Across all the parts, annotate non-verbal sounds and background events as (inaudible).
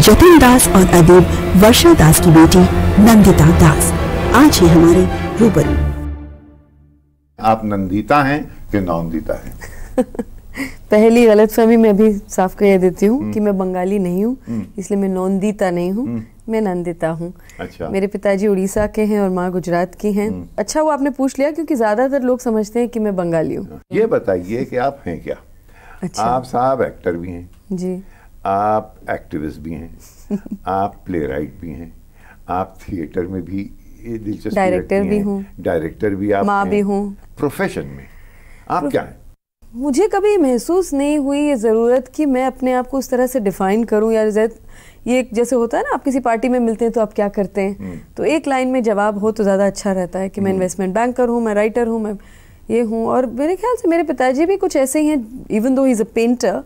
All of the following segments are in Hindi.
जतिन दास और अदीब वर्षा दास की बेटी नंदिता दास आज ही हमारे रूबरू आप नंदिता हैं कि नंदिता हैं (laughs) पहली गलतफहमी मैं भी साफ कह देती हूँ कि हम्म। मैं बंगाली नहीं हूँ हम्म। इसलिए मैं नंदिता नहीं हूँ हम्म। मैं नंदिता हूँ अच्छा। मेरे पिताजी उड़ीसा के हैं और माँ गुजरात की हैं अच्छा वो आपने पूछ लिया क्योंकि ज्यादातर लोग समझते हैं कि मैं बंगाली हूँ ये बताइए कि आप हैं क्या अच्छा। आप साहब एक्टर भी हैं जी आप एक्टिविस्ट (laughs) भी हैं आप प्ले राइट भी हैं आप थिएटर में भी दिलचस्प डायरेक्टर भी हूँ डायरेक्टर भी आप माँ भी हूँ प्रोफेशन में आप क्या हैं मुझे कभी महसूस नहीं हुई ये ज़रूरत कि मैं अपने आप को उस तरह से डिफ़ाइन करूं या ये एक जैसे होता है ना आप किसी पार्टी में मिलते हैं तो आप क्या करते हैं हम्म। तो एक लाइन में जवाब हो तो ज़्यादा अच्छा रहता है कि मैं इन्वेस्टमेंट हम्म। बैंकर हूँ मैं राइटर हूँ मैं ये हूँ और मेरे ख्याल से मेरे पिताजी भी कुछ ऐसे ही हैं even though is a painter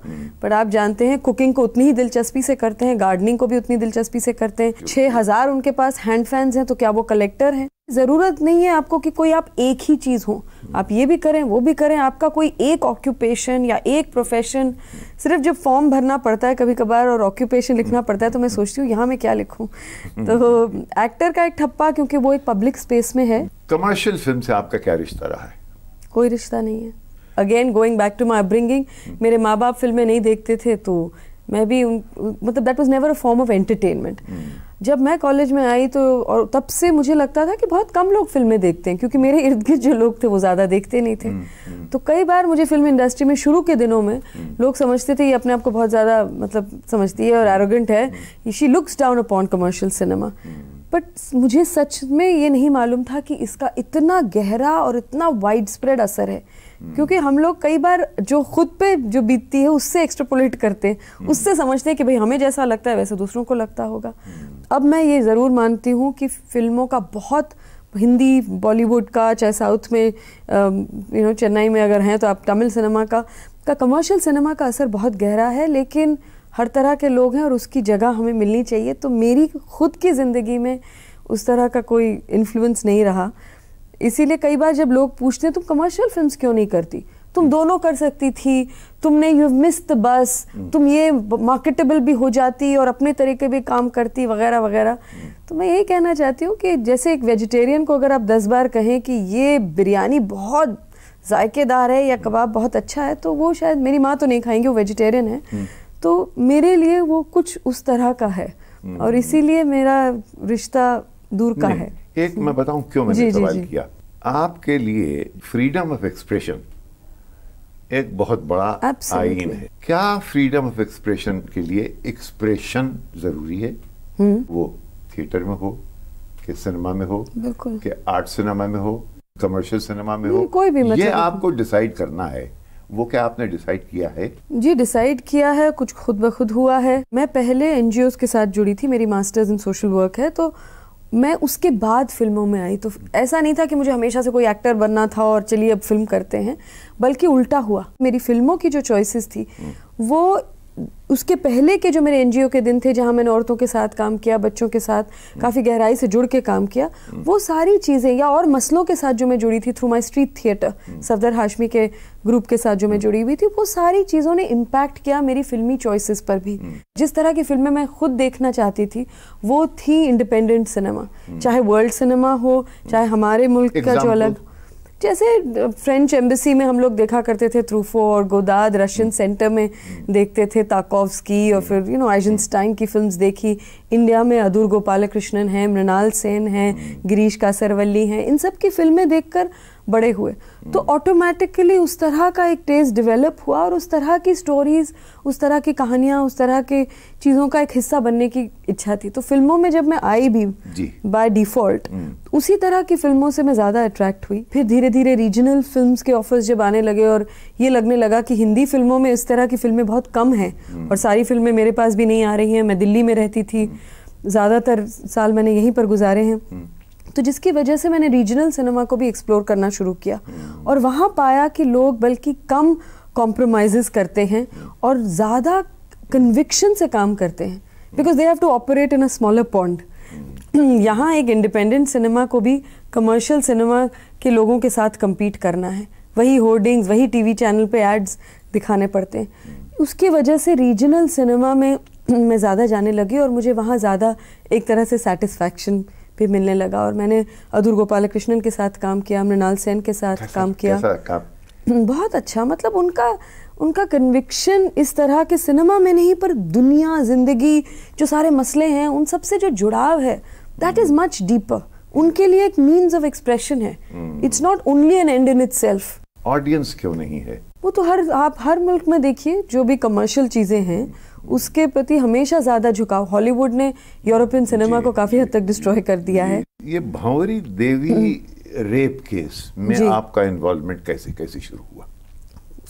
but आप जानते हैं कुकिंग को उतनी ही दिलचस्पी से करते हैं गार्डनिंग को भी उतनी दिलचस्पी से करते हैं छः हज़ार उनके पास हैंड फैंस हैं तो क्या वो कलेक्टर हैं ज़रूरत नहीं है आपको कि कोई आप एक ही चीज़ हो हम्म। आप ये भी करें वो भी करें आपका कोई एक ऑक्यूपेशन या एक प्रोफेशन सिर्फ जब फॉर्म भरना पड़ता है कभी कभार और ऑक्यूपेशन लिखना पड़ता है तो मैं सोचती हूँ यहाँ मैं क्या लिखूँ हम्म। तो एक्टर का एक ठप्पा क्योंकि वो एक पब्लिक स्पेस में है कमर्शियल फिल्म से आपका क्या रिश्ता रहा है कोई रिश्ता नहीं है again going back to my upbringing मेरे माँ बाप फिल्में नहीं देखते थे तो मैं भी उन मतलब that was never a form of entertainment जब मैं कॉलेज में आई तो और तब से मुझे लगता था कि बहुत कम लोग फिल्में देखते हैं क्योंकि मेरे इर्द गिर्द जो लोग थे वो ज़्यादा देखते नहीं थे hmm, hmm. तो कई बार मुझे फिल्म इंडस्ट्री में शुरू के दिनों में hmm. लोग समझते थे ये अपने आप को बहुत ज़्यादा मतलब समझती है और एरोगेंट है she looks down upon commercial cinema but मुझे सच में ये नहीं मालूम था कि इसका इतना गहरा और इतना वाइड स्प्रेड असर है hmm. क्योंकि हम लोग कई बार जो खुद पे जो बीतती है उससे एक्सट्रपोलेट करते हैं hmm. उससे समझते हैं कि भाई हमें जैसा लगता है वैसे दूसरों को लगता होगा hmm. अब मैं ये ज़रूर मानती हूँ कि फिल्मों का बहुत हिंदी बॉलीवुड का चाहे साउथ में यू नो चेन्नई में अगर हैं तो आप तमिल सिनेमा का का कमर्शियल सिनेमा का असर बहुत गहरा है लेकिन हर तरह के लोग हैं और उसकी जगह हमें मिलनी चाहिए तो मेरी खुद की ज़िंदगी में उस तरह का कोई इन्फ्लुएंस नहीं रहा इसीलिए कई बार जब लोग पूछते हैं तुम कमर्शियल फिल्म्स क्यों नहीं करती तुम हम्म। दोनों कर सकती थी तुमने यू मिस द बस तुम ये मार्केटेबल भी हो जाती और अपने तरीके भी काम करती वगैरह वगैरह हम्म। तो मैं यही कहना चाहती हूँ कि जैसे एक वेजिटेरियन को अगर आप दस बार कहें कि ये बिरयानी बहुत जायकेदार है या हम्म। कबाब बहुत अच्छा है तो वो शायद मेरी माँ तो नहीं खाएंगी वो वेजिटेरियन है तो मेरे लिए वो कुछ उस तरह का है हम्म। और इसीलिए मेरा रिश्ता दूर का है एक मैं बताऊं क्यों मैंने सवाल किया आपके लिए फ्रीडम ऑफ एक्सप्रेशन एक बहुत बड़ा आईन है क्या फ्रीडम ऑफ एक्सप्रेशन के लिए एक्सप्रेशन जरूरी है हम्म। वो थिएटर में हो कि सिनेमा में हो कि आर्ट सिनेमा में हो कमर्शियल सिनेमा में हो हम्म, कोई भी मतलब ये आपको डिसाइड करना है वो क्या आपने डिसाइड किया है जी डिसाइड किया है कुछ खुद ब खुद हुआ है मैं पहले एन के साथ जुड़ी थी मेरी मास्टर्स इन सोशल वर्क है तो मैं उसके बाद फिल्मों में आई तो ऐसा नहीं था कि मुझे हमेशा से कोई एक्टर बनना था और चलिए अब फिल्म करते हैं बल्कि उल्टा हुआ मेरी फिल्मों की जो चॉइसेस थी हम्म। वो उसके पहले के जो मेरे एनजीओ के दिन थे जहाँ मैंने औरतों के साथ काम किया बच्चों के साथ काफ़ी गहराई से जुड़ के काम किया वो सारी चीज़ें या और मसलों के साथ जो मैं जुड़ी थी through my street theatre Safdar Hashmi के ग्रुप के साथ जो मैं जुड़ी हुई थी वो सारी चीज़ों ने इम्पैक्ट किया मेरी फिल्मी चॉइसिस पर भी जिस तरह की फिल्में मैं खुद देखना चाहती थी वो थी इंडिपेंडेंट सिनेमा चाहे वर्ल्ड सिनेमा हो चाहे हमारे मुल्क का जो अलग जैसे फ्रेंच एम्बेसी में हम लोग देखा करते थे त्रूफो और गोदाद रशियन सेंटर में देखते थे की और फिर यू नो आइजनस्टाइन की फिल्म्स देखी इंडिया में अधूर गोपाल कृष्णन हैं मृणाल सेन हैं गिरीश कासरवली हैं इन सब की फिल्में देखकर बड़े हुए तो ऑटोमेटिकली उस तरह का एक टेस्ट डेवलप हुआ और उस तरह की स्टोरीज़ उस तरह की कहानियाँ उस तरह के चीज़ों का एक हिस्सा बनने की इच्छा थी तो फिल्मों में जब मैं आई भी बाय डिफ़ॉल्ट हम्म। तो उसी तरह की फिल्मों से मैं ज़्यादा अट्रैक्ट हुई फिर धीरे धीरे रीजनल फिल्म के ऑफर्स जब आने लगे और ये लगने लगा कि हिंदी फिल्मों में इस तरह की फिल्में बहुत कम हैं हम्म। और सारी फिल्में मेरे पास भी नहीं आ रही हैं मैं दिल्ली में रहती थी हम्म। ज़्यादातर साल मैंने यहीं पर गुजारे हैं तो जिसकी वजह से मैंने रीजनल सिनेमा को भी एक्सप्लोर करना शुरू किया और वहाँ पाया कि लोग बल्कि कम कॉम्प्रोमाइज़ करते हैं और ज़्यादा कन्विक्शन से काम करते हैं because they have to operate in a smaller pond यहाँ एक इंडिपेंडेंट सिनेमा को भी कमर्शियल सिनेमा के लोगों के साथ कम्पीट करना है वही होर्डिंग्स वही टीवी चैनल पे एड्स दिखाने पड़ते हैं उसकी वजह से रीजनल सिनेमा में मैं ज़्यादा जाने लगी और मुझे वहाँ ज़्यादा एक तरह से सेटिस्फैक्शन भी मिलने लगा और मैंने अधूर गोपाल कृष्णन के साथ काम किया मृणाल सेन के साथ कैसा, काम किया काम? (clears throat) बहुत अच्छा मतलब उनका उनका कन्विक्शन इस तरह के सिनेमा में नहीं पर दुनिया ज़िंदगी जो सारे मसले हैं उन सब से जो जुड़ाव है दैट इज़ मच डीपर उनके लिए एक मीन्स ऑफ एक्सप्रेशन है it's not only an end in itself audience क्यों नहीं है वो तो हर आप हर मुल्क में देखिए जो भी कमर्शियल चीज़ें हैं उसके प्रति हमेशा ज़्यादा झुकाव हॉलीवुड ने यूरोपियन सिनेमा को काफ़ी हद तक डिस्ट्रॉय कर दिया है ये भावरी देवी हम्म। रेप केस में आपका इन्वॉल्वमेंट कैसे कैसे शुरू हुआ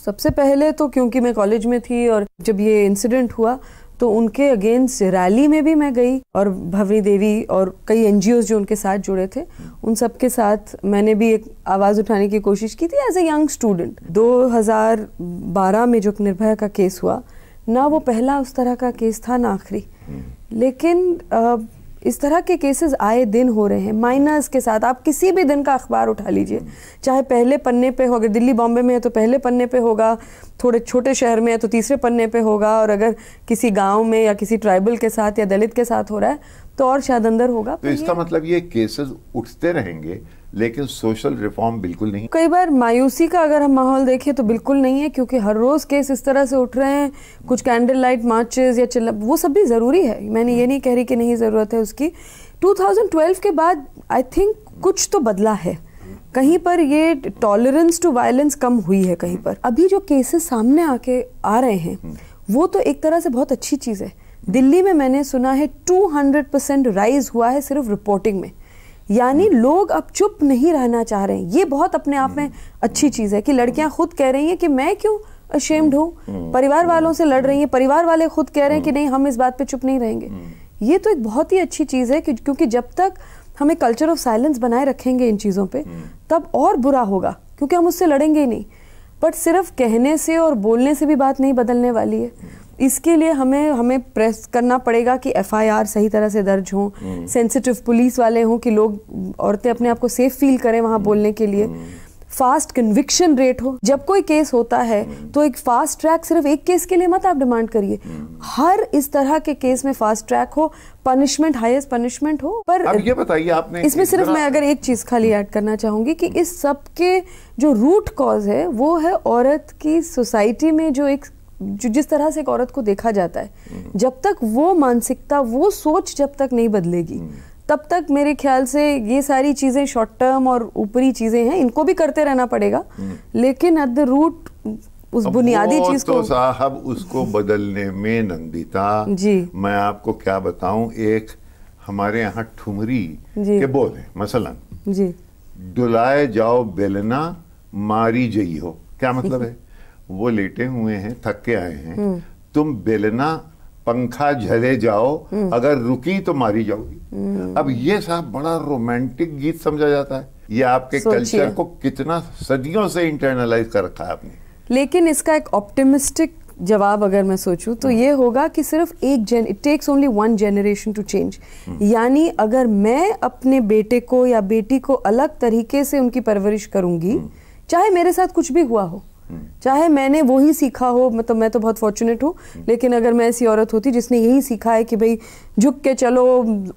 सबसे पहले तो क्योंकि मैं कॉलेज में थी और जब ये इंसिडेंट हुआ तो उनके अगेंस्ट रैली में भी मैं गई और भवनी देवी और कई एन जो उनके साथ जुड़े थे उन सब के साथ मैंने भी एक आवाज़ उठाने की कोशिश की थी एज ए यंग स्टूडेंट 2012 में जो निर्भया का केस हुआ ना वो पहला उस तरह का केस था ना आखिरी लेकिन आ, इस तरह के केसेस आए दिन हो रहे हैं माइनर्स के साथ आप किसी भी दिन का अखबार उठा लीजिए चाहे पहले पन्ने पे हो अगर दिल्ली बॉम्बे में है तो पहले पन्ने पे होगा थोड़े छोटे शहर में है तो तीसरे पन्ने पे होगा और अगर किसी गांव में या किसी ट्राइबल के साथ या दलित के साथ हो रहा है तो और शायद अंदर होगा तो इसका मतलब ये केसेस उठते रहेंगे लेकिन सोशल रिफॉर्म बिल्कुल नहीं कई बार मायूसी का अगर हम माहौल देखें तो बिल्कुल नहीं है क्योंकि हर रोज़ केस इस तरह से उठ रहे हैं कुछ कैंडल लाइट मार्चेज या चिल्ल वो सब भी ज़रूरी है मैंने ये नहीं कह रही कि नहीं ज़रूरत है उसकी 2012 के बाद आई थिंक कुछ तो बदला है कहीं पर ये टॉलरेंस टू वायलेंस कम हुई है कहीं पर अभी जो केसेस सामने आके आ रहे हैं वो तो एक तरह से बहुत अच्छी चीज़ है दिल्ली में मैंने सुना है 200 परसेंट राइज हुआ है सिर्फ रिपोर्टिंग में यानी हम्म। लोग अब चुप नहीं रहना चाह रहे हैं ये बहुत अपने आप में हम्म। अच्छी चीज़ है कि लड़कियां खुद कह रही हैं कि मैं क्यों अशेम्ड हम्म। हूं परिवार वालों से लड़ रही हैं परिवार वाले खुद कह रहे हैं कि नहीं हम इस बात पे चुप नहीं रहेंगे ये तो एक बहुत ही अच्छी चीज़ है कि क्योंकि जब तक हमें कल्चर ऑफ साइलेंस बनाए रखेंगे इन चीज़ों पर तब और बुरा होगा क्योंकि हम उससे लड़ेंगे ही नहीं बट सिर्फ कहने से और बोलने से भी बात नहीं बदलने वाली है इसके लिए हमें हमें प्रेस करना पड़ेगा कि एफआईआर सही तरह से दर्ज हो सेंसिटिव पुलिस वाले हों कि लोग औरतें अपने आप को सेफ फील करें वहां बोलने के लिए फास्ट कन्विक्शन रेट हो जब कोई केस होता है हम्म। तो एक फास्ट ट्रैक सिर्फ एक केस के लिए मत आप डिमांड करिए हम्म। हर इस तरह के केस में फास्ट ट्रैक हो पनिशमेंट हाईएस्ट पनिशमेंट हो पर अब ये बताइए आपने इसमें सिर्फ मैं अगर एक चीज खाली ऐड करना चाहूंगी कि हम्म। इस सब के जो रूट कॉज है वो है औरत की सोसाइटी में जो एक जो जिस तरह से एक औरत को देखा जाता है जब तक वो मानसिकता वो सोच जब तक नहीं बदलेगी तब तक मेरे ख्याल से ये सारी चीज़ें शॉर्ट टर्म और ऊपरी चीज़ें हैं इनको भी करते रहना पड़ेगा लेकिन एट द रूट उस बुनियादी चीज तो को साहब उसको बदलने में नंदिता जी मैं आपको क्या बताऊं एक हमारे यहाँ ठुमरी के बोल है मसलन जी डुलाए जाओ बेलना मारी जई हो क्या मतलब है वो लेटे हुए हैं थक के आए हैं हम्म। तुम बेलना पंखा झले जाओ हम्म। अगर रुकी तो मारी जाओगी हम्म। अब ये साहब बड़ा रोमांटिक गीत समझा जाता है ये आपके कल्चर को कितना सदियों से इंटरनलाइज कर रखा है आपने लेकिन इसका एक ऑप्टिमिस्टिक जवाब अगर मैं सोचूं तो ये होगा कि सिर्फ एक जन it takes only one generation to change यानी अगर मैं अपने बेटे को या बेटी को अलग तरीके से उनकी परवरिश करूंगी चाहे मेरे साथ कुछ भी हुआ हो चाहे मैंने वो ही सीखा हो मतलब मैं तो बहुत फॉर्चुनेट हूँ लेकिन अगर मैं ऐसी औरत होती जिसने यही सीखा है कि भाई झुक के चलो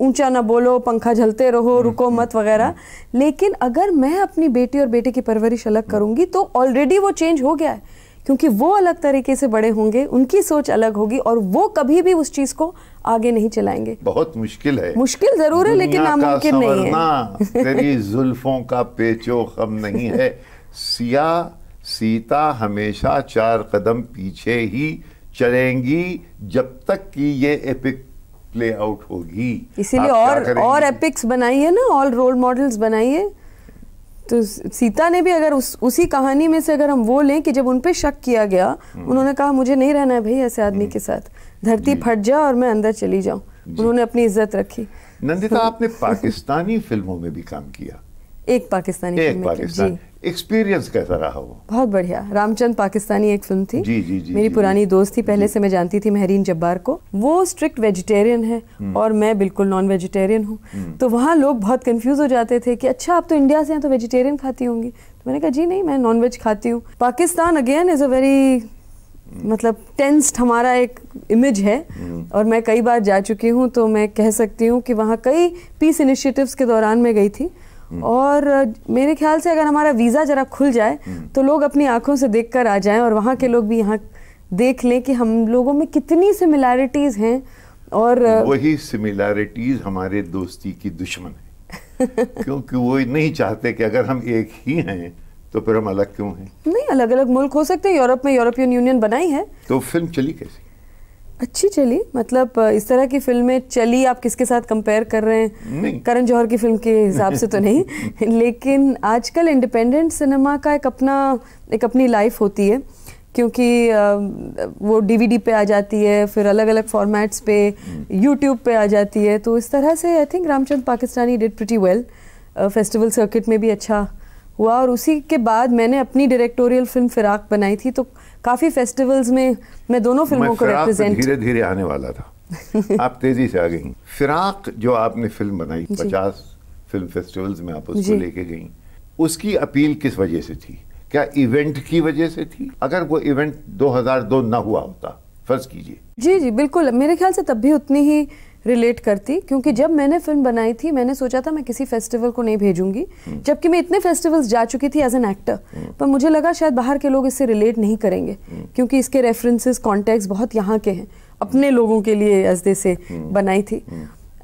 ऊंचा ना बोलो पंखा झलते रहो हम्म, रुको हम्म, मत वगैरह हम्म। लेकिन अगर मैं अपनी बेटी और बेटे की परवरिश अलग करूंगी तो ऑलरेडी वो चेंज हो गया है क्योंकि वो अलग तरीके से बड़े होंगे उनकी सोच अलग होगी और वो कभी भी उस चीज़ को आगे नहीं चलाएंगे बहुत मुश्किल है मुश्किल ज़रूर है लेकिन नामुमकिन नहीं है तेरी (laughs) जुल्फों का पेचो खम नहीं है सिया सीता हमेशा चार कदम पीछे ही चलेंगी जब तक कि ये एपिक प्ले आउट होगी इसीलिए और और एपिक्स बनाइए ना ऑल रोल मॉडल्स बनाइए तो सीता ने भी अगर उस उसी कहानी में से अगर हम वो लें कि जब उन पे शक किया गया हम्म। उन्होंने कहा मुझे नहीं रहना है भाई ऐसे आदमी हम्म। के साथ धरती फट जाए और मैं अंदर चली जाऊं उन्होंने अपनी इज्जत रखी नंदिता आपने पाकिस्तानी फिल्मों में भी काम किया (laughs) एक पाकिस्तानी एक पाकिस्तान एक्सपीरियंस कैसा रहा वो बहुत बढ़िया रामचंद पाकिस्तानी एक फिल्म थी जी जी जी मेरी जी, पुरानी जी, दोस्त थी पहले से मैं जानती थी महरीन जब्बार को वो स्ट्रिक्ट वेजिटेरियन है हम्म। और मैं बिल्कुल नॉन वेजिटेरियन हूँ हम्म। तो वहाँ लोग बहुत कंफ्यूज हो जाते थे कि अच्छा आप तो इंडिया से हैं तो वेजिटेरियन खाती होंगी तो मैंने कहा जी नहीं मैं नॉन वेज खाती हूँ Pakistan again is a very मतलब टेंस्ड हमारा एक इमेज है हम्म। और मैं कई बार जा चुकी हूँ तो मैं कह सकती हूँ कि वहाँ कई पीस इनिशिएटिव्स के दौरान मैं गई थी हम्म। और मेरे ख्याल से अगर हमारा वीज़ा ज़रा खुल जाए हम्म। तो लोग अपनी आंखों से देख कर आ जाएँ और वहाँ के लोग भी यहाँ देख लें कि हम लोगों में कितनी सिमिलैरिटीज़ हैं और वही सिमिलैरिटीज़ हमारे दोस्ती की दुश्मन है (laughs) क्योंकि वो नहीं चाहते कि अगर हम एक ही हैं तो फिर हम अलग क्यों हैं नहीं अलग अलग मुल्क हो सकते हैं यूरोप में यूरोपियन यूनियन बनाई है तो फिल्म चली कैसी अच्छी चली मतलब इस तरह की फिल्में चली आप किसके साथ कंपेयर कर रहे हैं करण जौहर की फिल्म के हिसाब से तो (laughs) नहीं लेकिन आजकल इंडिपेंडेंट सिनेमा का एक अपना एक अपनी लाइफ होती है क्योंकि वो डीवीडी पे आ जाती है फिर अलग अलग फॉर्मेट्स पे यूट्यूब पे आ जाती है तो इस तरह से I think Ramchandra Pakistani did pretty well festival circuit में भी अच्छा हुआ और उसी के बाद मैंने अपनी डायरेक्टोरियल फिल्म फिराक बनाई थी तो काफ़ी फेस्टिवल्स में मैं दोनों फिल्मों को रिप्रेजेंट धीरे धीरे आने वाला था (laughs) आप तेज़ी से आ गई फिराक जो आपने फिल्म बनाई पचास फिल्म फेस्टिवल्स में आप उसको लेके गई उसकी अपील किस वजह से थी क्या इवेंट की वजह से थी अगर वो इवेंट 2002 ना हुआ होता फर्ज कीजिए जी जी बिल्कुल मेरे ख्याल से तब भी उतनी ही रिलेट करती क्योंकि जब मैंने फिल्म बनाई थी मैंने सोचा था मैं किसी फेस्टिवल को नहीं भेजूंगी जबकि मैं इतने फेस्टिवल्स जा चुकी थी एज एन एक्टर पर मुझे लगा शायद बाहर के लोग इससे रिलेट नहीं करेंगे क्योंकि इसके रेफरेंसेस कॉन्टेक्ट बहुत यहाँ के हैं अपने लोगों के लिए एज दे से बनाई थी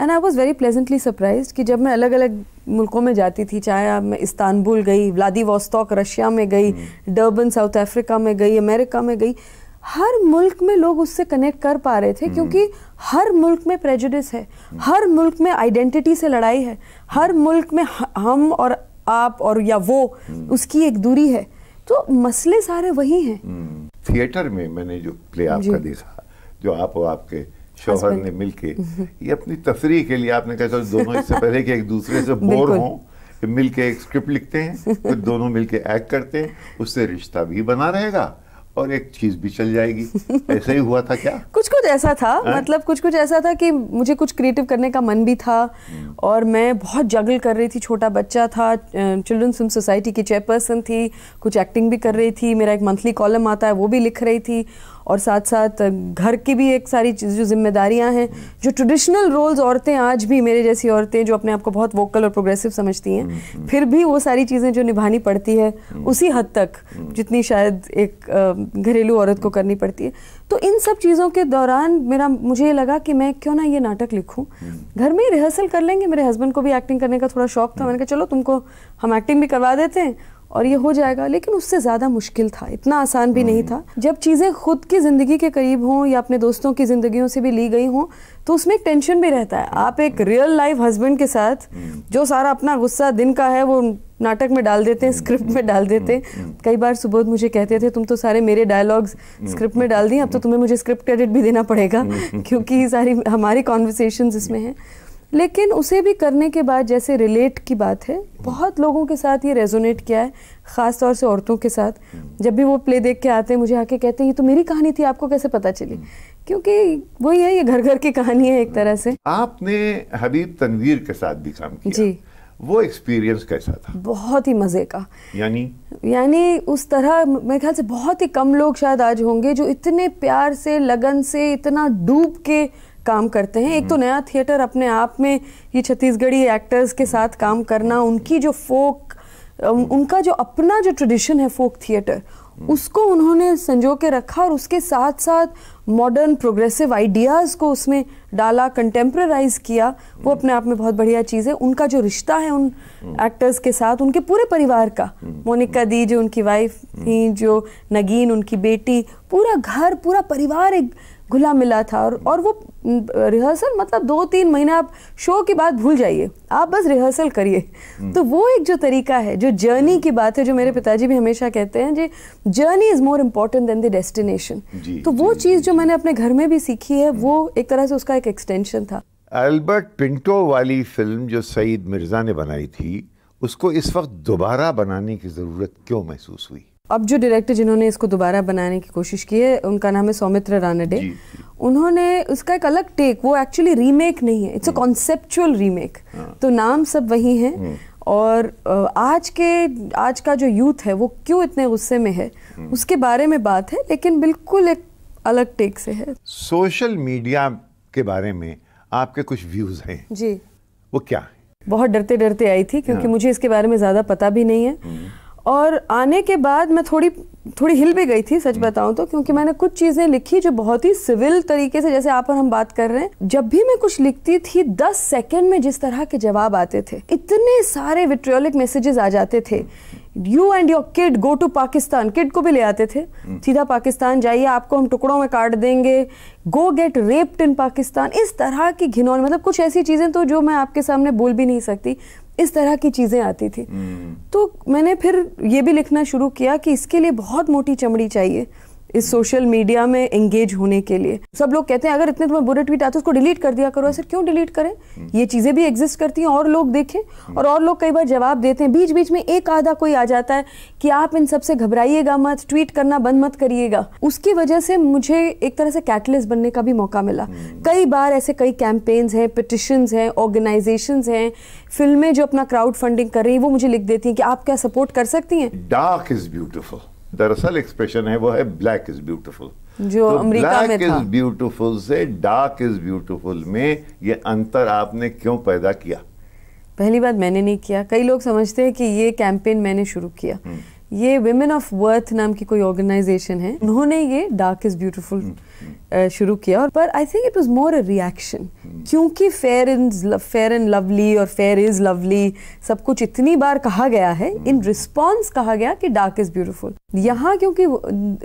and I was very pleasantly surprise कि जब मैं अलग अलग मुल्कों में जाती थी चाहे आप मैं इस्तानबुल गई व्लादिवोस्तोक रशिया में गई हम्म। डर्बन साउथ अफ्रीका में गई अमेरिका में गई हर मुल्क में लोग उससे कनेक्ट कर पा रहे थे हम्म। क्योंकि हर मुल्क में प्रेजुडिस है हम्म। हर मुल्क में आइडेंटिटी से लड़ाई है हर हम्म। मुल्क में हम और आप और या वो उसकी एक दूरी है तो मसले सारे वही हैं थिएटर में मैंने जो प्ले आपका देखा जो आप और आपके शोहर ने मिलके (laughs) ये अपनी तफरी के लिए आपने कहा दोनों इससे पहले कि एक दूसरे से बोर हों मिलके एक स्क्रिप्ट लिखते हैं फिर दोनों मिलके एक्ट करते हैं उससे रिश्ता भी बना रहेगा और एक चीज भी चल जाएगी (laughs) ऐसा ही हुआ था क्या कुछ कुछ ऐसा था आ? हाँ? मतलब कुछ कुछ ऐसा था कि मुझे कुछ क्रिएटिव करने का मन भी था हम्म। और मैं बहुत जगल कर रही थी छोटा बच्चा था चिल्ड्रन फिल्म सोसाइटी की चेयरपर्सन थी कुछ एक्टिंग भी कर रही थी मेरा एक मंथली कॉलम आता है वो भी लिख रही थी और साथ साथ घर की भी एक सारी चीज़ जो जिम्मेदारियां हैं जो ट्रेडिशनल रोल्स औरतें आज भी मेरे जैसी औरतें जो अपने आप को बहुत वोकल और प्रोग्रेसिव समझती हैं हम्म। फिर भी वो सारी चीज़ें जो निभानी पड़ती है हम्म। उसी हद तक हम्म। जितनी शायद एक घरेलू औरत को करनी पड़ती है तो इन सब चीज़ों के दौरान मेरा मुझे ये लगा कि मैं क्यों ना ये नाटक लिखूँ घर में ही रिहर्सल कर लेंगे मेरे हस्बैंड को भी एक्टिंग करने का थोड़ा शौक था मैंने कहा चलो तुमको हम एक्टिंग भी करवा देते हैं और ये हो जाएगा लेकिन उससे ज़्यादा मुश्किल था इतना आसान भी नहीं हम्म। था जब चीज़ें खुद की ज़िंदगी के करीब हों या अपने दोस्तों की ज़िंदगियों से भी ली गई हों तो उसमें एक टेंशन भी रहता है आप एक रियल लाइफ हस्बैंड के साथ हम्म। जो सारा अपना गुस्सा दिन का है वो नाटक में डाल देते हैं स्क्रिप्ट हम्म। में डाल देते हैं कई बार सुबोध मुझे कहते थे तुम तो सारे मेरे डायलॉग्स स्क्रिप्ट में डाल दिए अब तो तुम्हें मुझे स्क्रिप्ट क्रेडिट भी देना पड़ेगा (laughs) क्योंकि सारी हमारी कॉन्वर्सेशन इसमें हैं लेकिन उसे भी करने के बाद जैसे रिलेट की बात है बहुत लोगों के साथ ये रेजोनेट किया है ख़ास तौर से औरतों के साथ जब भी वो प्ले देख के आते हैं मुझे आके कहते हैं ये तो मेरी कहानी थी आपको कैसे पता चली क्योंकि वही है ये घर घर की कहानी है एक तरह से आपने हबीब तनवीर के साथ भी काम किया जी वो एक्सपीरियंस कैसा था बहुत ही मज़े का यानी यानी उस तरह मेरे ख्याल से बहुत ही कम लोग शायद आज होंगे जो इतने प्यार से लगन से इतना डूब के काम करते हैं एक तो नया थिएटर अपने आप में ये छत्तीसगढ़ी एक्टर्स के साथ काम करना उनकी जो फोक उनका जो अपना जो ट्रेडिशन है फोक थिएटर उसको उन्होंने संजो के रखा और उसके साथ साथ मॉडर्न प्रोग्रेसिव आइडियाज़ को उसमें डाला कंटेम्प्रराइज किया वो अपने आप में बहुत बढ़िया चीज़ है उनका जो रिश्ता है उन एक्टर्स के साथ उनके पूरे परिवार का मोनिका दी जो उनकी वाइफ थी जो नगीन उनकी बेटी पूरा घर पूरा परिवार एक घुला मिला था और और वो रिहर्सल मतलब दो तीन महीने आप शो के बाद भूल जाइए आप बस रिहर्सल करिए हम्म। तो वो एक जो तरीका है जो जर्नी हम्म। की बात है जो मेरे हम्म। पिताजी भी हमेशा कहते हैं जी journey is more important than the destination तो वो चीज़ जो मैंने अपने घर में भी सीखी है वो एक तरह से उसका एक एक्सटेंशन था अल्बर्ट पिंटो वाली फिल्म जो सईद मिर्ज़ा ने बनाई थी उसको इस वक्त दोबारा बनाने की ज़रूरत क्यों महसूस हुई अब जो डायरेक्टर जिन्होंने इसको दोबारा बनाने की कोशिश की है उनका नाम है सौमित्र रानडे उन्होंने उसका एक अलग टेक वो एक्चुअली रीमेक नहीं है इट्स अ कॉन्सेप्चुअल रीमेक तो नाम सब वही हैं हम्म। और आज के आज का जो यूथ है वो क्यों इतने गुस्से में है हम्म। उसके बारे में बात है लेकिन बिल्कुल एक अलग टेक से है सोशल मीडिया के बारे में आपके कुछ व्यूज हैं जी वो क्या है? बहुत डरते डरते आई थी क्योंकि हाँ। मुझे इसके बारे में ज़्यादा पता भी नहीं है हम्म। और आने के बाद मैं थोड़ी थोड़ी हिल भी गई थी सच हम्म। बताऊं तो क्योंकि मैंने कुछ चीज़ें लिखी जो बहुत ही सिविल तरीके से जैसे आप और हम बात कर रहे हैं जब भी मैं कुछ लिखती थी दस सेकंड में जिस तरह के जवाब आते थे इतने सारे विट्रियोलिक मैसेजेस आ जाते थे you and your kid go to Pakistan kid को भी ले आते थे हम्म। सीधा पाकिस्तान जाइए आपको हम टुकड़ों में काट देंगे go get raped in Pakistan इस तरह की घिनौन मतलब कुछ ऐसी चीज़ें तो जो मैं आपके सामने बोल भी नहीं सकती इस तरह की चीज़ें आती थी हम्म। तो मैंने फिर ये भी लिखना शुरू किया कि इसके लिए बहुत मोटी चमड़ी चाहिए इस सोशल मीडिया में एंगेज होने के लिए सब लोग कहते हैं अगर इतने तुम्हें बुरे ट्वीट आते उसको डिलीट कर दिया करो ऐसे क्यों डिलीट करें ये चीज़ें भी एग्जिस्ट करती हैं और लोग देखें और और लोग कई बार जवाब देते हैं बीच बीच में एक आधा कोई आ जाता है कि आप इन सबसे घबराइएगा मत ट्वीट करना बंद मत करिएगा उसकी वजह से मुझे एक तरह से कैटलिस्ट बनने का भी मौका मिला कई बार ऐसे कई कैंपेन्स हैं पिटिशन्स हैं ऑर्गेनाइजेशन हैं फिल्में जो अपना क्राउड फंडिंग कर रही है वो मुझे लिख देती हैं कि आप क्या सपोर्ट कर सकती हैं डार्क इज ब्यूटिफुल दरअसल एक्सप्रेशन है वो है ब्लैक इज ब्यूटीफुल जो तो अमेरिका में था इज ब्यूटीफुल से डार्क इज ब्यूटीफुल में ये अंतर आपने क्यों पैदा किया पहली बात मैंने नहीं किया कई लोग समझते हैं कि ये कैंपेन मैंने शुरू किया हम्म। ये वेमेन ऑफ वर्थ नाम की कोई ऑर्गेनाइजेशन है उन्होंने ये डार्क इज़ ब्यूटिफुल शुरू किया और पर I think it was more a reaction क्योंकि fair in fair and lovely और फेयर इज़ लवली सब कुछ इतनी बार कहा गया है इन हम्म। रिस्पॉन्स कहा गया कि डार्क इज़ ब्यूटिफुल यहाँ क्योंकि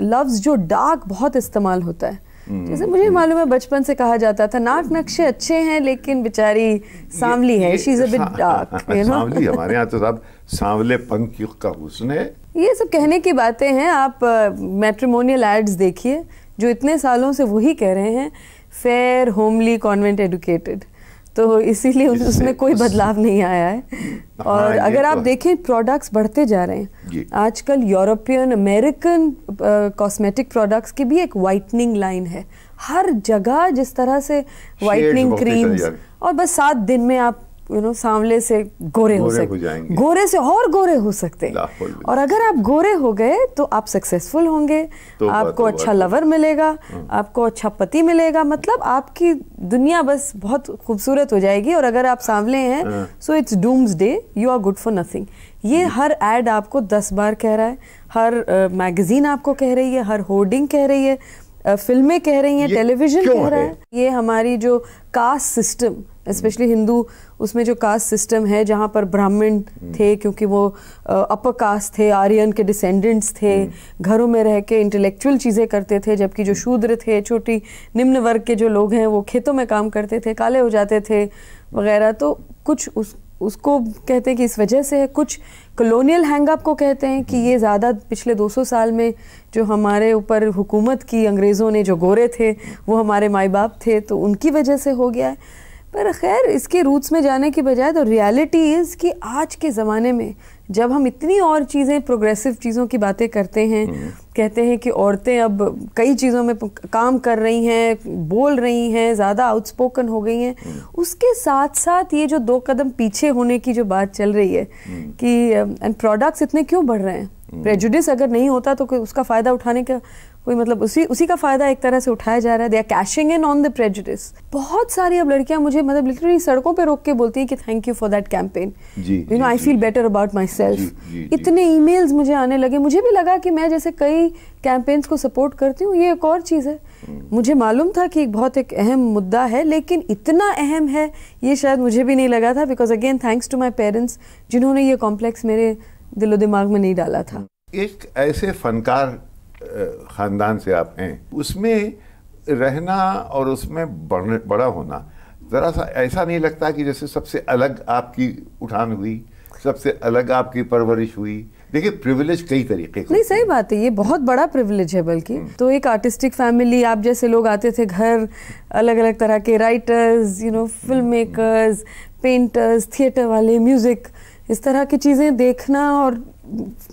लव्स जो डार्क बहुत इस्तेमाल होता है हम्म, जैसे मुझे हम्म। मालूम है बचपन से कहा जाता था नाक नक्शे अच्छे हैं लेकिन बेचारी सांवली है she is a bit dark you know सांवली हमारे यहाँ तो साहब सांवले पंख का हुस्न है ये सब कहने की बातें हैं आप मैट्रिमोनियल एड्स देखिए जो इतने सालों से वही कह रहे हैं फेयर होमली कॉन्वेंट एडुकेटेड तो इसीलिए उसमें कोई बदलाव नहीं आया है हाँ, और हाँ, अगर तो आप तो देखें प्रोडक्ट्स बढ़ते जा रहे हैं आजकल यूरोपियन अमेरिकन कॉस्मेटिक प्रोडक्ट्स की भी एक वाइटनिंग लाइन है हर जगह जिस तरह से वाइटनिंग क्रीम्स और बस सात दिन में आप यू नो सांवले से गोरे हो सकते गोरे से और गोरे हो सकते हैं और अगर आप गोरे हो गए तो आप सक्सेसफुल होंगे तो आपको तो अच्छा लवर मिलेगा हाँ। आपको अच्छा पति मिलेगा मतलब आपकी दुनिया बस बहुत खूबसूरत हो जाएगी और अगर आप सांवले हैं so it's doomsday you are good for nothing ये हर एड आपको दस बार कह रहा है हर मैगजीन आपको कह रही है हर होर्डिंग कह रही है फिल्में कह रही हैं टेलीविजन कह रहा है ये हमारी जो कास्ट सिस्टम स्पेशली हिंदू उसमें जो कास्ट सिस्टम है जहाँ पर ब्राह्मण थे हम्म। क्योंकि वो अपर कास्ट थे आर्यन के डिसेंडेंट्स थे हम्म। घरों में रह के इंटेलेक्चुअल चीज़ें करते थे जबकि जो हम्म। शूद्र थे छोटी निम्न वर्ग के जो लोग हैं वो खेतों में काम करते थे काले हो जाते थे वगैरह तो कुछ उस उसको कहते हैं कि इस वजह से है कुछ कलोनियल हैंगअप को कहते हैं कि ये ज़्यादा पिछले 200 साल में जो हमारे ऊपर हुकूमत की अंग्रेज़ों ने जो गोरे थे वो हमारे माए बाप थे तो उनकी वजह से हो गया है पर खैर इसके रूट्स में जाने के बजाय तो रियलिटी इज़ कि आज के ज़माने में जब हम इतनी और चीज़ें प्रोग्रेसिव चीज़ों की बातें करते हैं हम्म। कहते हैं कि औरतें अब कई चीज़ों में काम कर रही हैं बोल रही हैं ज़्यादा आउटस्पोकन हो गई हैं हम्म। उसके साथ साथ ये जो दो कदम पीछे होने की जो बात चल रही है हम्म। कि एंड um, प्रोडक्ट्स इतने क्यों बढ़ रहे हैं प्रेजुडिस अगर नहीं होता तो उसका फ़ायदा उठाने का कोई मतलब उसी उसी का फ़ायदा एक तरह से उठाया जा रहा है they are cashing in on the prejudice बहुत सारी अब लड़कियां मुझे मतलब लिटरली सड़कों पे रोक के बोलती हैं कि thank you for that campaign you know I feel better about myself इतने ईमेल्स मुझे आने लगे मुझे भी लगा कि मैं जैसे कई कैंपेन्स को सपोर्ट करती हूँ ये एक और चीज़ है हम्म। मुझे मालूम था कि एक बहुत एक अहम मुद्दा है लेकिन इतना अहम है ये शायद मुझे भी नहीं लगा था because again thanks to my parents जिन्होंने ये कॉम्प्लेक्स मेरे दिलो दिमाग में नहीं डाला था एक ऐसे फनकार ख़ानदान से आप हैं उसमें रहना और उसमें बढ़ बड़ा होना ज़रा सा ऐसा नहीं लगता कि जैसे सबसे अलग आपकी उठान हुई सबसे अलग आपकी परवरिश हुई देखिए प्रिविलेज कई तरीके नहीं सही बात है ये बहुत बड़ा प्रिविलेज है बल्कि हम्म। तो एक आर्टिस्टिक फैमिली आप जैसे लोग आते थे घर अलग अलग तरह के writers you know film makers painters theatre वाले म्यूज़िक इस तरह की चीज़ें देखना और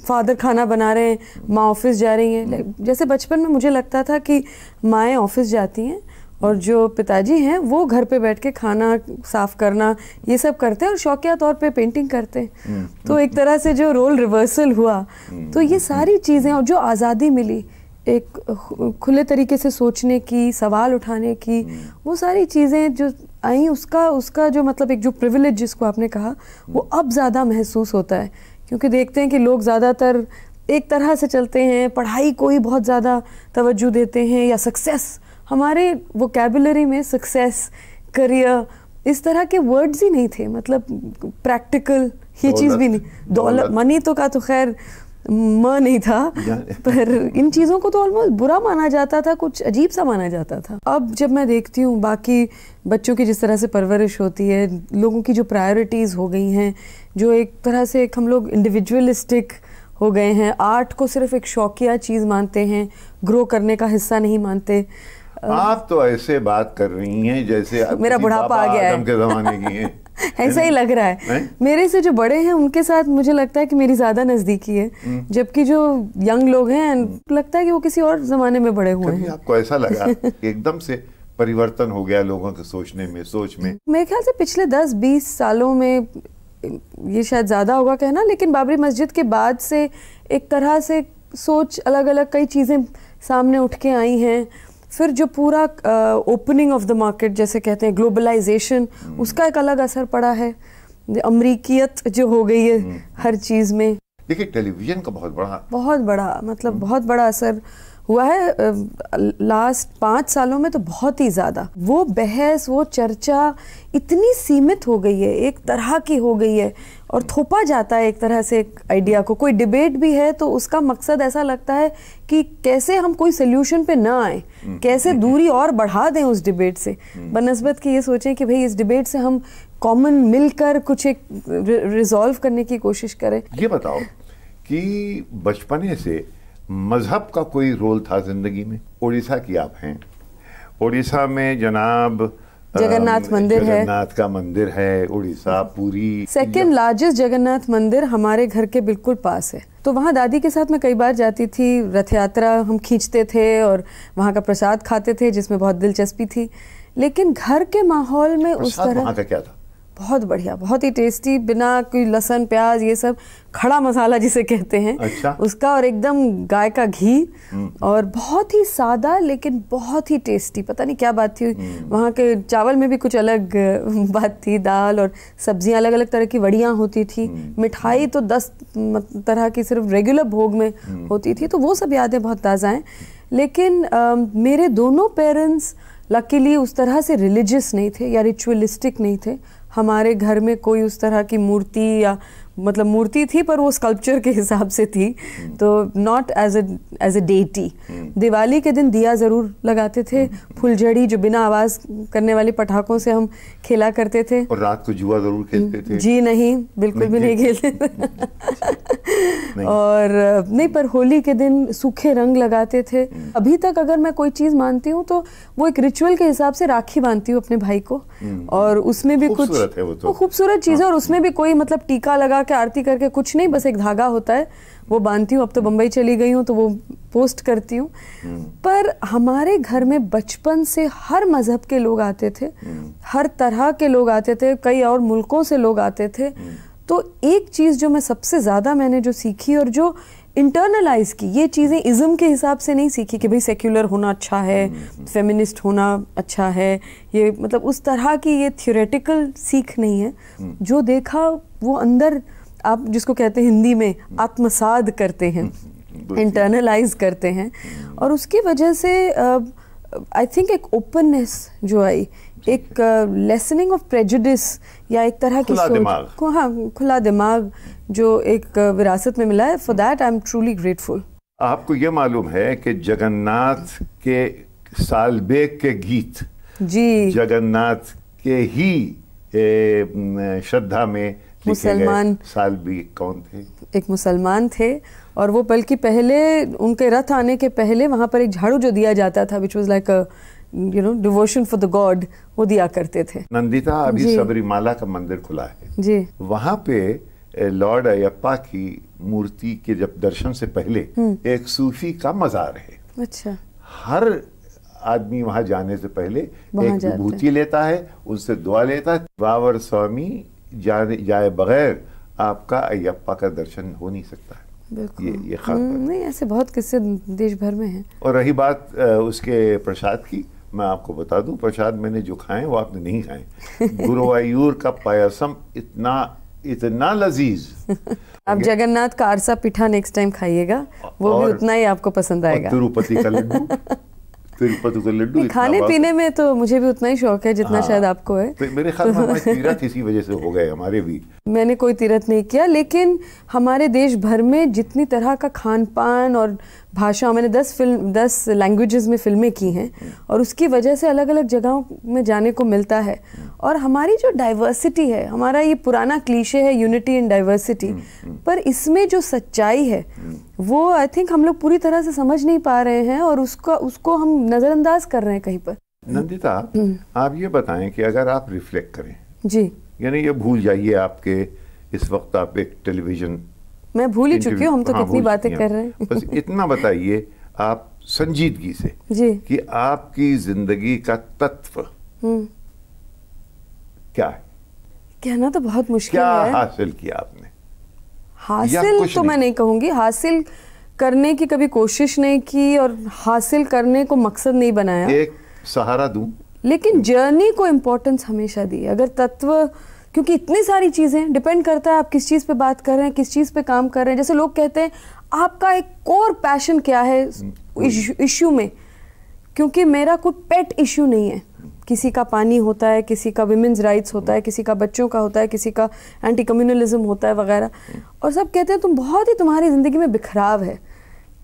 फादर खाना बना रहे हैं माँ ऑफिस जा रही हैं हम्म। जैसे बचपन में मुझे लगता था कि माएँ ऑफिस जाती हैं और जो पिताजी हैं वो घर पे बैठ के खाना साफ करना ये सब करते हैं और शौकिया तौर पे पेंटिंग करते हैं हम्म, तो एक तरह से जो रोल रिवर्सल हुआ हम्म, तो ये सारी चीज़ें और जो आज़ादी मिली एक खुले तरीके से सोचने की सवाल उठाने की वो सारी चीज़ें जो आई उसका उसका जो मतलब एक जो प्रिविलेज जिसको आपने कहा वो हम्म। अब ज़्यादा महसूस होता है क्योंकि देखते हैं कि लोग ज़्यादातर एक तरह से चलते हैं पढ़ाई को ही बहुत ज़्यादा तवज्जो देते हैं या सक्सेस हमारे वोकेबलरी में सक्सेस करियर इस तरह के वर्ड्स ही नहीं थे मतलब प्रैक्टिकल ये चीज़ भी नहीं दौलत मनी तो का तो खैर म नहीं था पर इन चीज़ों को तो ऑलमोस्ट बुरा माना जाता था कुछ अजीब सा माना जाता था अब जब मैं देखती हूँ बाकी बच्चों की जिस तरह से परवरिश होती है लोगों की जो प्रायोरिटीज़ हो गई हैं जो एक तरह से एक हम लोग इंडिविजुअलिस्टिक हो गए हैं आर्ट को सिर्फ एक शौकिया चीज़ मानते हैं ग्रो करने का हिस्सा नहीं मानते आप तो ऐसे बात कर रही हैं जैसे मेरा बुढ़ापा आ गया है के जमाने की है (laughs) ऐसा ही लग रहा है नहीं? मेरे से जो बड़े हैं उनके साथ मुझे लगता है कि मेरी ज़्यादा नज़दीकी है हम्म। जबकि जो यंग लोग हैं हम्म। लगता है कि वो किसी और ज़माने में बड़े हुए हैं आपको ऐसा लगा एकदम से परिवर्तन हो गया लोगों के सोचने में सोच में (laughs) मेरे ख्याल से पिछले दस बीस सालों में ये शायद ज़्यादा होगा कहना लेकिन बाबरी मस्जिद के बाद से एक तरह से सोच अलग अलग कई चीज़ें सामने उठ के आई हैं फिर जो पूरा ओपनिंग ऑफ द मार्केट जैसे कहते हैं ग्लोबलाइजेशन हम्म। उसका एक अलग असर पड़ा है अमरीकियत जो हो गई है हम्म। हर चीज़ में देखिए टेलीविज़न का बहुत बड़ा बहुत बड़ा मतलब हम्म। बहुत बड़ा असर हुआ है लास्ट पाँच सालों में तो बहुत ही ज़्यादा वो बहस वो चर्चा इतनी सीमित हो गई है एक तरह की हो गई है और थोपा जाता है एक तरह से एक आइडिया को कोई डिबेट भी है तो उसका मकसद ऐसा लगता है कि कैसे हम कोई सोल्यूशन पे ना आए हम्म। कैसे (laughs) दूरी और बढ़ा दें उस डिबेट से हम्म। बनस्बत की ये सोचें कि भाई इस डिबेट से हम कॉमन मिलकर कुछ एक रिजॉल्व करने की कोशिश करें ये बताओ कि बचपने से मज़हब का कोई रोल था ज़िंदगी में उड़ीसा की आप हैं उड़ीसा में जनाब जगन्नाथ मंदिर है जगन्नाथ का मंदिर है उड़ीसा पूरी सेकेंड लार्जेस्ट जगन्नाथ मंदिर हमारे घर के बिल्कुल पास है तो वहाँ दादी के साथ मैं कई बार जाती थी रथ यात्रा हम खींचते थे और वहाँ का प्रसाद खाते थे जिसमें बहुत दिलचस्पी थी लेकिन घर के माहौल में उस तरह का क्या था बहुत बढ़िया बहुत ही टेस्टी बिना कोई लहसन प्याज ये सब खड़ा मसाला जिसे कहते हैं अच्छा? उसका और एकदम गाय का घी हम्म। और बहुत ही सादा लेकिन बहुत ही टेस्टी पता नहीं क्या बात थी हम्म। वहाँ के चावल में भी कुछ अलग बात थी दाल और सब्जियाँ अलग अलग तरह की वड़ियाँ होती थी हम्म। मिठाई तो दस तरह की सिर्फ रेगुलर भोग में होती थी तो वो सब यादें बहुत ताज़ा हैं लेकिन आ, मेरे दोनों पेरेंट्स लकीली उस तरह से रिलीजियस नहीं थे या रिचुअलिस्टिक नहीं थे हमारे घर में कोई उस तरह की मूर्ति या मतलब मूर्ति थी पर वो स्कल्पचर के हिसाब से थी तो not as a as a deity Diwali के दिन दिया ज़रूर लगाते थे फुलझड़ी जो बिना आवाज़ करने वाले पटाखों से हम खेला करते थे और रात को जुआ ज़रूर खेलते थे जी नहीं बिल्कुल नहीं, भी नहीं खेलते और नहीं पर होली के दिन सूखे रंग लगाते थे अभी तक अगर मैं कोई चीज़ मानती हूँ तो वो एक रिचुअल के हिसाब से राखी बांधती हूँ अपने भाई को हम्म। और उसमें भी कुछ खूबसूरत चीज़ है तो। हाँ। और उसमें भी कोई मतलब टीका लगा जाके आरती करके कुछ नहीं बस एक धागा होता है वो बांधती हूँ अब तो बम्बई चली गई हूँ तो वो पोस्ट करती हूँ हम्म। पर हमारे घर में बचपन से हर मज़हब के लोग आते थे हम्म। हर तरह के लोग आते थे कई और मुल्कों से लोग आते थे हम्म। तो एक चीज़ जो मैं सबसे ज़्यादा मैंने जो सीखी और जो इंटरनलाइज की ये चीज़ें इज़म के हिसाब से नहीं सीखी कि भाई सेक्युलर होना अच्छा है फेमिनिस्ट होना अच्छा है ये मतलब उस तरह की ये थियोरेटिकल सीख नहीं है जो देखा वो अंदर आप जिसको कहते हैं हिंदी में आत्मसाद करते हैं इंटरनलाइज करते हैं और उसकी वजह से आई थिंक एक ओपननेस जो आई एक लेसनिंग ऑफ प्रेजुडिस या एक तरह की सोच को हाँ खुला दिमाग जो एक विरासत में मिला है for that I am truly grateful आपको ये मालूम है कि जगन्नाथ के साल बेग के गीत जी जगन्नाथ के ही श्रद्धा में मुसलमान साल भी कौन थे एक मुसलमान थे और वो बल्कि पहले उनके रथ आने के पहले वहाँ पर एक झाड़ू जो दिया जाता था which was like you know devotion for the god वो दिया करते थे नंदिता अभी सबरीमाला का मंदिर खुला है जी वहाँ पे लॉर्ड अयप्पा की मूर्ति के जब दर्शन से पहले हम्म। एक सूफी का मजार है अच्छा हर आदमी वहाँ जाने से पहले एक विभूति लेता है उनसे दुआ लेता है बाबर स्वामी जाने जाए बगैर आपका अयप्पा का दर्शन हो नहीं सकता है ये ये खास हम्म, नहीं ऐसे बहुत किस्से देश भर में हैं और रही बात उसके प्रसाद की मैं आपको बता दूं प्रसाद मैंने जो खाए वो आपने नहीं खाए गुरुवायूर (laughs) का पायसम इतना इतना लजीज (laughs) आप जगन्नाथ का आरसा पिठा नेक्स्ट टाइम खाइएगा वो भी उतना ही आपको पसंद आएगा तिरुपति का लड्डू (laughs) तो का तो लड्डू खाने पीने में तो मुझे भी उतना ही शौक है जितना हाँ। शायद आपको है तो मेरे ख्याल में तीरथ इसी वजह से हो गए हमारे भी मैंने कोई तीरथ नहीं किया लेकिन हमारे देश भर में जितनी तरह का खान पान और भाषा मैंने दस फिल्म दस लैंग्वेजेस में फिल्में की हैं और उसकी वजह से अलग अलग जगहों में जाने को मिलता है और हमारी जो डाइवर्सिटी है हमारा ये पुराना क्लीशे है यूनिटी इन डाइवर्सिटी पर इसमें जो सच्चाई है वो आई थिंक हम लोग पूरी तरह से समझ नहीं पा रहे हैं और उसका उसको हम नज़रअंदाज कर रहे हैं कहीं पर नंदिता हम्म। आप ये बताएं कि अगर आप रिफ्लेक्ट करें जी यानी ये भूल जाइए आपके इस वक्त आप एक टेलीविज़न मैं भूल ही चुकी हूँ हम तो हाँ, कितनी बातें कर रहे हैं बस इतना बताइए आप संजीदगी से जी कि आपकी जिंदगी का तत्व हम्म। क्या है कहना तो बहुत मुश्किल क्या है हासिल किया आपने हासिल तो नहीं। मैं नहीं कहूंगी हासिल करने की कभी कोशिश नहीं की और हासिल करने को मकसद नहीं बनाया एक सहारा दूं लेकिन जर्नी को इम्पोर्टेंस हमेशा दी अगर तत्व क्योंकि इतनी सारी चीज़ें डिपेंड करता है आप किस चीज़ पे बात कर रहे हैं किस चीज़ पे काम कर रहे हैं जैसे लोग कहते हैं आपका एक कोर पैशन क्या है इशू में क्योंकि मेरा कोई पेट इशू नहीं है किसी का पानी होता है किसी का विमेंस राइट्स होता है किसी का बच्चों का होता है किसी का एंटी कम्युनलिज्म होता है वगैरह और सब कहते हैं तुम बहुत ही तुम्हारी ज़िंदगी में बिखराव है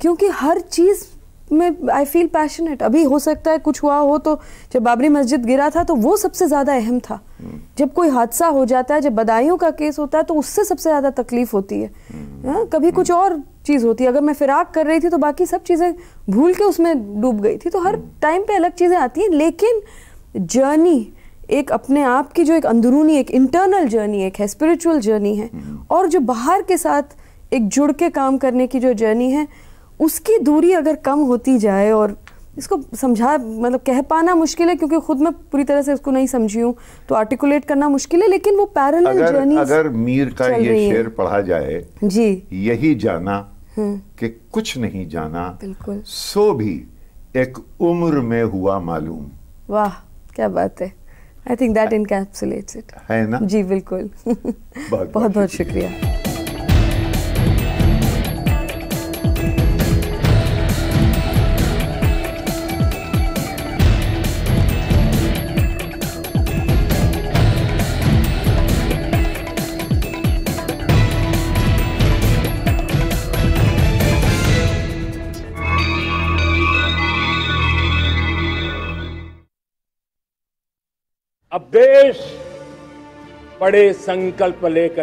क्योंकि हर चीज़ में आई फील पैशनेट अभी हो सकता है कुछ हुआ हो तो जब बाबरी मस्जिद गिरा था तो वो सबसे ज़्यादा अहम था जब कोई हादसा हो जाता है जब बदायूं का केस होता है तो उससे सबसे ज़्यादा तकलीफ होती है आ, हाँ, कभी कुछ और चीज़ होती है अगर मैं फिराक कर रही थी तो बाकी सब चीज़ें भूल के उसमें डूब गई थी तो हर टाइम पर अलग चीज़ें आती हैं लेकिन जर्नी एक अपने आप की जो एक अंदरूनी एक इंटरनल जर्नी एक है स्पिरिचुअल जर्नी है और जो बाहर के साथ एक जुड़ के काम करने की जो जर्नी है उसकी दूरी अगर कम होती जाए और इसको समझा मतलब कह पाना मुश्किल है क्योंकि खुद मैं पूरी तरह से उसको नहीं समझी हूँ तो आर्टिकुलेट करना मुश्किल है लेकिन वो पैरल अगर, अगर मीर का ये शेर पढ़ा जाए जी यही जाना हम्म। कि कुछ नहीं जाना बिल्कुल सो भी एक उम्र में हुआ मालूम वाह क्या बात है I think that encapsulates it है ना जी बिल्कुल (laughs) बहुत बहुत, बहुत शुक्रिया अब देश बड़े संकल्प लेकर